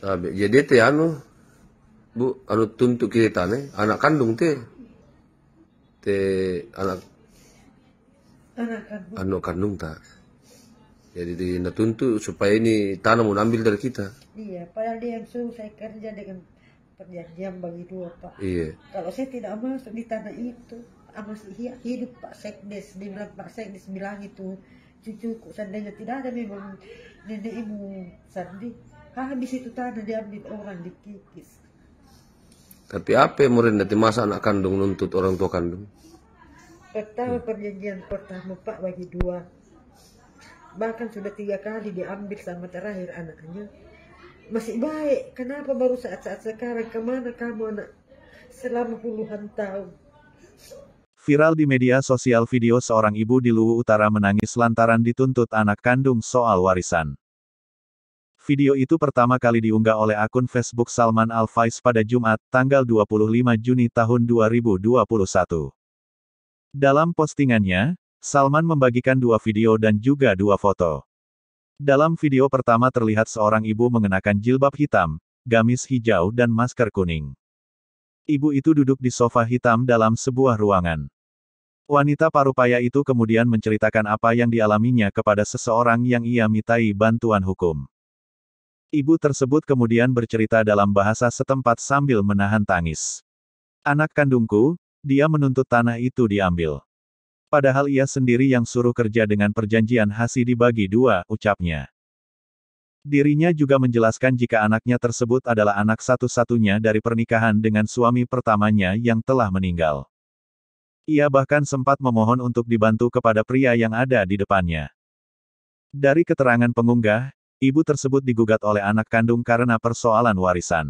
jadi ya teh anu bu anu tuntuk kita nih anak kandung teh teh anak anak kandung anak kandung tak jadi di supaya ini tanah mau ambil dari kita iya padahal dia yang suruh saya kerja dengan perjanjian bagi dua pak iya kalau saya tidak masuk di tanah itu masih hidup pak sekdes di bilang pak sekdes bilang itu cucuku seandainya tidak ada memang nenekmu sandi habis ah, itu tanah diambil orang dikikis tapi apa yang murid nanti masa anak kandung nuntut orang tua kandung pertama perjanjian pertama pak bagi dua bahkan sudah tiga kali diambil sama terakhir anaknya masih baik kenapa baru saat-saat sekarang kemana kamu anak selama puluhan tahun Viral di media sosial video seorang ibu di Luwu Utara menangis lantaran dituntut anak kandung soal warisan. Video itu pertama kali diunggah oleh akun Facebook Salman Al-Faiz pada Jumat, tanggal 25 Juni tahun 2021. Dalam postingannya, Salman membagikan dua video dan juga dua foto. Dalam video pertama terlihat seorang ibu mengenakan jilbab hitam, gamis hijau dan masker kuning. Ibu itu duduk di sofa hitam dalam sebuah ruangan. Wanita parupaya itu kemudian menceritakan apa yang dialaminya kepada seseorang yang ia mintai bantuan hukum. Ibu tersebut kemudian bercerita dalam bahasa setempat sambil menahan tangis. Anak kandungku, dia menuntut tanah itu diambil. Padahal ia sendiri yang suruh kerja dengan perjanjian hasil dibagi dua, ucapnya. Dirinya juga menjelaskan jika anaknya tersebut adalah anak satu-satunya dari pernikahan dengan suami pertamanya yang telah meninggal. Ia bahkan sempat memohon untuk dibantu kepada pria yang ada di depannya. Dari keterangan pengunggah, Ibu tersebut digugat oleh anak kandung karena persoalan warisan.